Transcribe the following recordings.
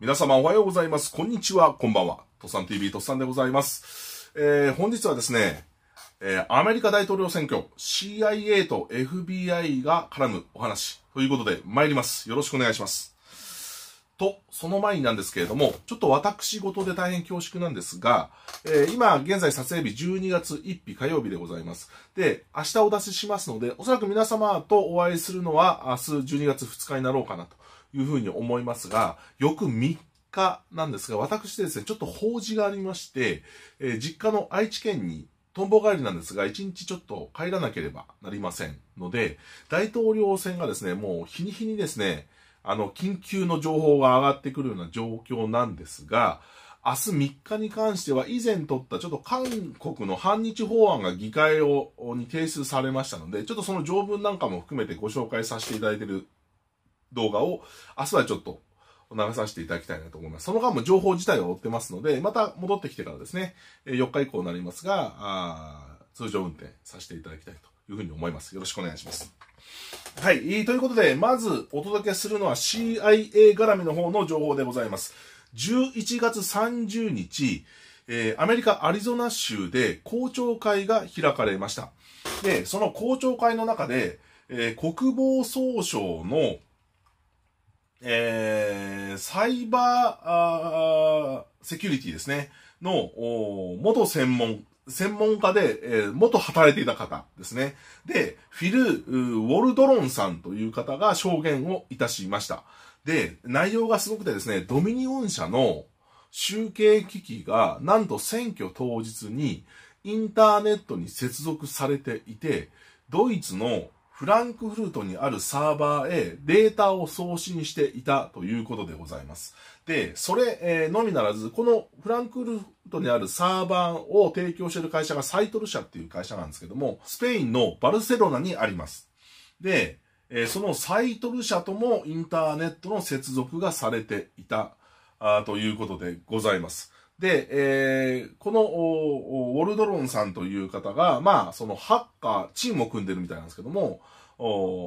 皆様おはようございます。こんにちは。こんばんは。とっさん TV とっさんでございます。えー、本日はですね、えー、アメリカ大統領選挙、CIA と FBI が絡むお話ということで参ります。よろしくお願いします。と、その前になんですけれども、ちょっと私事で大変恐縮なんですが、えー、今、現在撮影日12月1日火曜日でございます。で、明日お出ししますので、おそらく皆様とお会いするのは明日12月2日になろうかなというふうに思いますが、翌3日なんですが、私ですね、ちょっと法事がありまして、えー、実家の愛知県にとんぼ帰りなんですが、1日ちょっと帰らなければなりませんので、大統領選がですね、もう日に日にですね、あの、緊急の情報が上がってくるような状況なんですが、明日3日に関しては以前取ったちょっと韓国の反日法案が議会をに提出されましたので、ちょっとその条文なんかも含めてご紹介させていただいている動画を明日はちょっと流させていただきたいなと思います。その間も情報自体は追ってますので、また戻ってきてからですね、4日以降になりますが、あ通常運転させていただきたいというふうに思います。よろしくお願いします。はい。ということで、まずお届けするのは CIA 絡みの方の情報でございます。11月30日、えー、アメリカ・アリゾナ州で公聴会が開かれました。で、その公聴会の中で、えー、国防総省のえー、サイバーセキュリティですね、の、元専門、専門家で、えー、元働いていた方ですね。で、フィル・ウォルドロンさんという方が証言をいたしました。で、内容がすごくてですね、ドミニオン社の集計機器が、なんと選挙当日にインターネットに接続されていて、ドイツのフランクフルトにあるサーバーへデータを送信していたということでございます。で、それのみならず、このフランクフルトにあるサーバーを提供している会社がサイトル社っていう会社なんですけども、スペインのバルセロナにあります。で、そのサイトル社ともインターネットの接続がされていたということでございます。で、えー、この、ウォルドロンさんという方が、まあ、そのハッカー、チームを組んでるみたいなんですけども、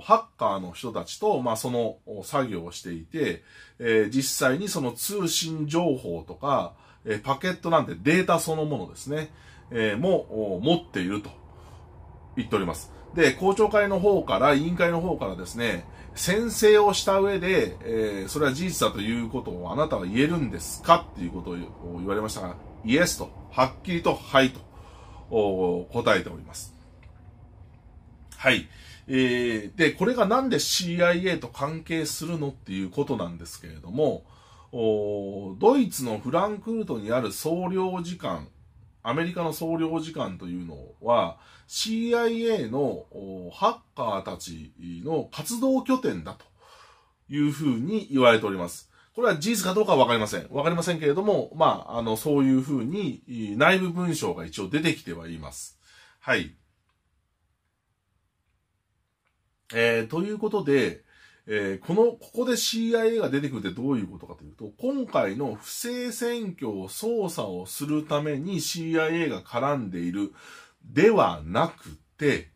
ハッカーの人たちと、まあ、その作業をしていて、えー、実際にその通信情報とか、えー、パケットなんてデータそのものですね、えー、も持っていると言っております。で、公聴会の方から、委員会の方からですね、宣誓をした上で、えー、それは事実だということをあなたは言えるんですかっていうことを言われましたが、イエスと、はっきりと、はいと、答えております。はい。えー、で、これがなんで CIA と関係するのっていうことなんですけれども、ドイツのフランクフルトにある総領事館アメリカの総領事館というのは CIA のハッカーたちの活動拠点だというふうに言われております。これは事実かどうかはわかりません。わかりませんけれども、まあ、あの、そういうふうに内部文章が一応出てきてはいます。はい。えー、ということで、えー、この、ここで CIA が出てくるってどういうことかというと、今回の不正選挙を捜査をするために CIA が絡んでいるではなくて、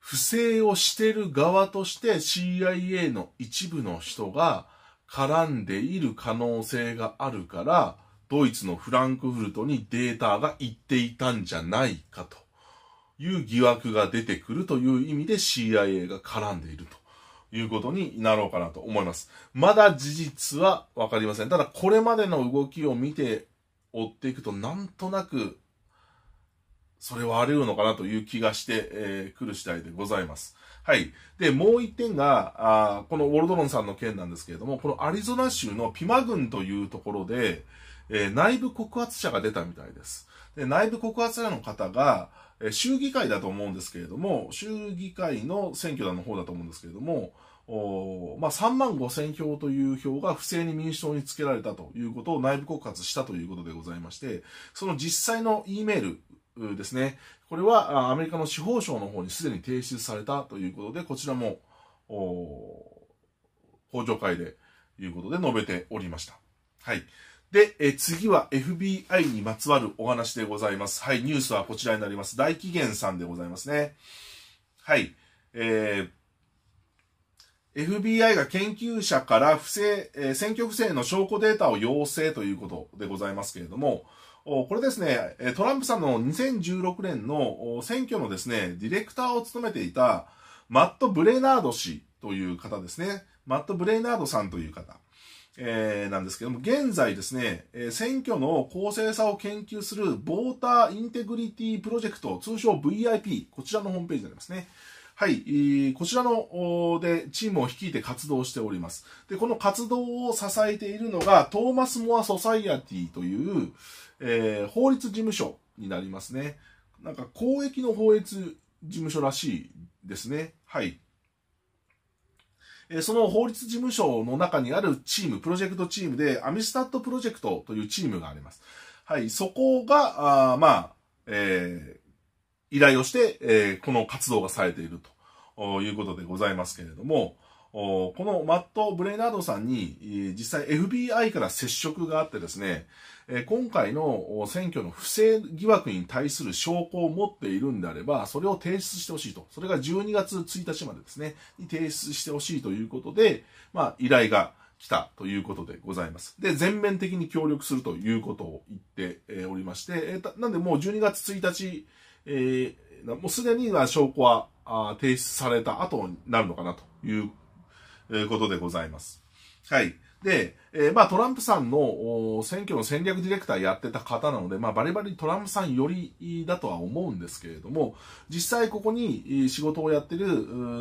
不正をしてる側として CIA の一部の人が絡んでいる可能性があるから、ドイツのフランクフルトにデータが行っていたんじゃないかという疑惑が出てくるという意味で CIA が絡んでいると。いうことになろうかなと思います。まだ事実はわかりません。ただ、これまでの動きを見て追っていくと、なんとなく、それはあり得るのかなという気がして、えー、来る次第でございます。はい。で、もう一点が、あこのウォルドロンさんの件なんですけれども、このアリゾナ州のピマ郡というところで、えー、内部告発者が出たみたいです。で、内部告発者の方が、え州議会だと思うんですけれども、州議会の選挙団の方だと思うんですけれども、おまあ、3万5千票という票が不正に民主党につけられたということを内部告発したということでございまして、その実際の E メールですね、これはアメリカの司法省の方にすでに提出されたということで、こちらも公聴会でいうことで述べておりました。はい。で、え次は FBI にまつわるお話でございます。はい、ニュースはこちらになります。大紀元さんでございますね。はい、えー FBI が研究者から不正、えー、選挙不正の証拠データを要請ということでございますけれども、これですね、トランプさんの2016年の選挙のですね、ディレクターを務めていたマット・ブレナード氏という方ですね、マット・ブレナードさんという方。えー、なんですけども、現在ですね、えー、選挙の公正さを研究するボーターインテグリティプロジェクト、通称 VIP、こちらのホームページになりますね。はい、えー、こちらのでチームを率いて活動しております。で、この活動を支えているのが、トーマス・モア・ソサイアティという、えー、法律事務所になりますね。なんか公益の法律事務所らしいですね。はい。その法律事務所の中にあるチーム、プロジェクトチームで、アミスタッドプロジェクトというチームがあります。はい、そこが、あまあ、えー、依頼をして、えー、この活動がされているということでございますけれども、このマット・ブレイナードさんに、実際 FBI から接触があってですね、今回の選挙の不正疑惑に対する証拠を持っているんであれば、それを提出してほしいと。それが12月1日までですね、に提出してほしいということで、まあ、依頼が来たということでございます。で、全面的に協力するということを言っておりまして、なんでもう12月1日、えー、もうすでに証拠は提出された後になるのかなということでございます。はい。で、えー、まあトランプさんの選挙の戦略ディレクターやってた方なので、まあバリバリトランプさんよりだとは思うんですけれども、実際ここに仕事をやってる、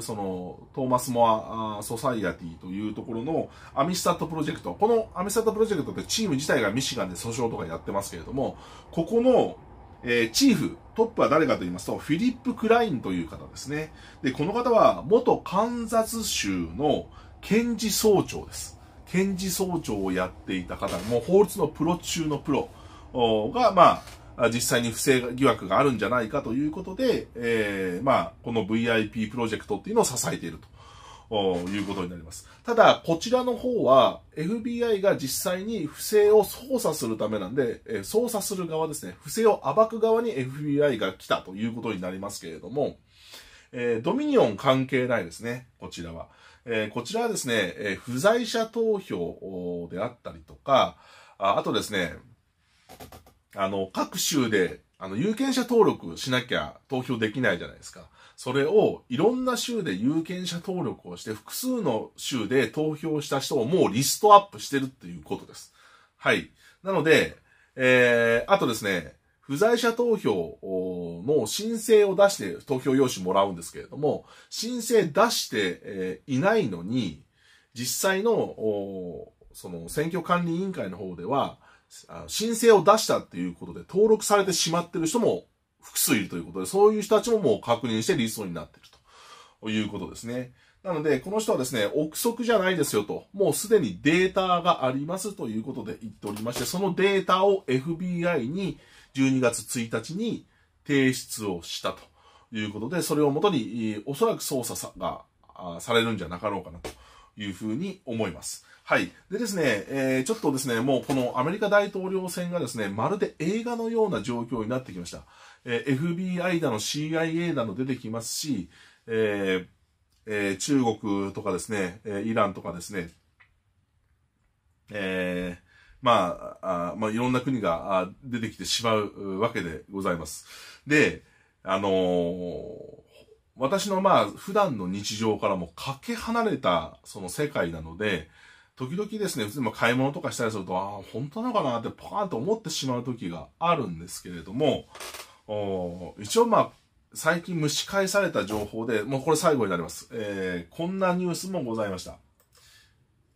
そのトーマス・モア・ソサイアティというところのアミスタットプロジェクト、このアミスタットプロジェクトってチーム自体がミシガンで訴訟とかやってますけれども、ここのえー、チーフ、トップは誰かと言いますと、フィリップ・クラインという方ですね。で、この方は、元カンザス州の検事総長です。検事総長をやっていた方、もう法律のプロ中のプロが、まあ、実際に不正疑惑があるんじゃないかということで、えー、まあ、この VIP プロジェクトっていうのを支えていると。いうことになります。ただ、こちらの方は FBI が実際に不正を操作するためなんで、え操作する側ですね、不正を暴く側に FBI が来たということになりますけれども、えドミニオン関係ないですね、こちらは。えこちらはですね、え不在者投票であったりとか、ああとですね、あの、各州で、あの、有権者登録しなきゃ投票できないじゃないですか。それをいろんな州で有権者登録をして、複数の州で投票した人をもうリストアップしてるっていうことです。はい。なので、えー、あとですね、不在者投票の申請を出して投票用紙もらうんですけれども、申請出していないのに、実際の、その選挙管理委員会の方では、申請を出したっていうことで登録されてしまってる人も複数いるということで、そういう人たちももう確認して理想になっているということですね。なので、この人はですね、憶測じゃないですよと、もうすでにデータがありますということで言っておりまして、そのデータを FBI に12月1日に提出をしたということで、それをもとに、おそらく捜査がされるんじゃなかろうかなというふうに思います。はい。でですね、えー、ちょっとですね、もうこのアメリカ大統領選がですね、まるで映画のような状況になってきました。えー、FBI だの CIA だの出てきますし、えーえー、中国とかですね、えー、イランとかですね、えー、まあ、あまあ、いろんな国が出てきてしまうわけでございます。で、あのー、私のまあ、普段の日常からもかけ離れた、その世界なので、時々ですね、普通買い物とかしたりすると、ああ、本当なのかなってパーンと思ってしまう時があるんですけれども、一応まあ、最近蒸し返された情報で、もうこれ最後になります。えー、こんなニュースもございました。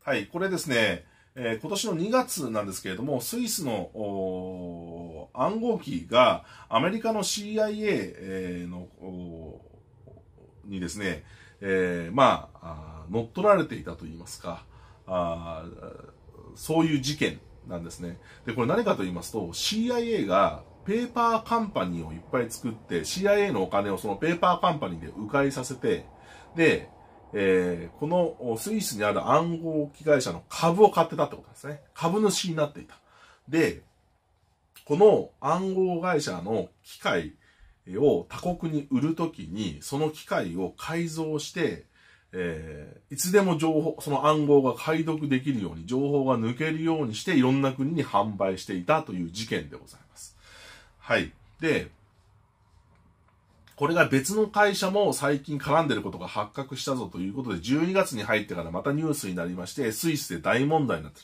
はい、これですね、えー、今年の2月なんですけれども、スイスの暗号機がアメリカの CIA、えー、のにですね、えー、まあ乗っ取られていたといいますか、あそういう事件なんですね。で、これ何かと言いますと、CIA がペーパーカンパニーをいっぱい作って、CIA のお金をそのペーパーカンパニーで迂回させて、で、えー、このスイスにある暗号機会社の株を買ってたってことですね。株主になっていた。で、この暗号会社の機械を他国に売るときに、その機械を改造して、えー、いつでも情報、その暗号が解読できるように、情報が抜けるようにして、いろんな国に販売していたという事件でございます。はい。で、これが別の会社も最近絡んでることが発覚したぞということで、12月に入ってからまたニュースになりまして、スイスで大問題になって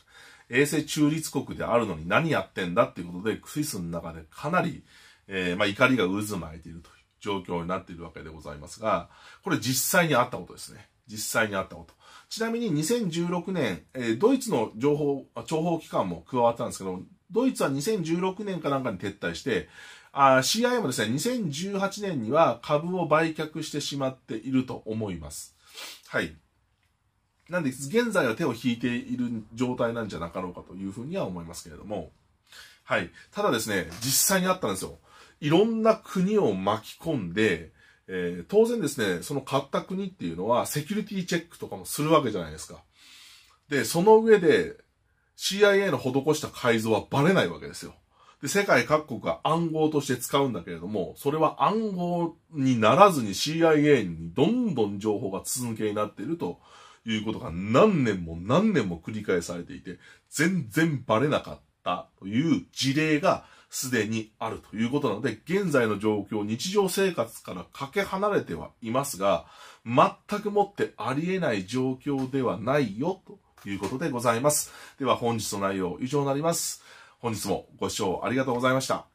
る。衛星中立国であるのに何やってんだっていうことで、スイスの中でかなり、えー、まあ、怒りが渦巻いているという状況になっているわけでございますが、これ実際にあったことですね。実際にあったこと。ちなみに2016年、えー、ドイツの情報、諜報機関も加わったんですけど、ドイツは2016年かなんかに撤退して、CIA もですね、2018年には株を売却してしまっていると思います。はい。なんで、現在は手を引いている状態なんじゃなかろうかというふうには思いますけれども。はい。ただですね、実際にあったんですよ。いろんな国を巻き込んで、えー、当然ですね、その買った国っていうのはセキュリティチェックとかもするわけじゃないですか。で、その上で CIA の施した改造はバレないわけですよ。で、世界各国が暗号として使うんだけれども、それは暗号にならずに CIA にどんどん情報が続けになっているということが何年も何年も繰り返されていて、全然バレなかったという事例がすでにあるということなので、現在の状況、日常生活からかけ離れてはいますが、全くもってありえない状況ではないよ、ということでございます。では本日の内容以上になります。本日もご視聴ありがとうございました。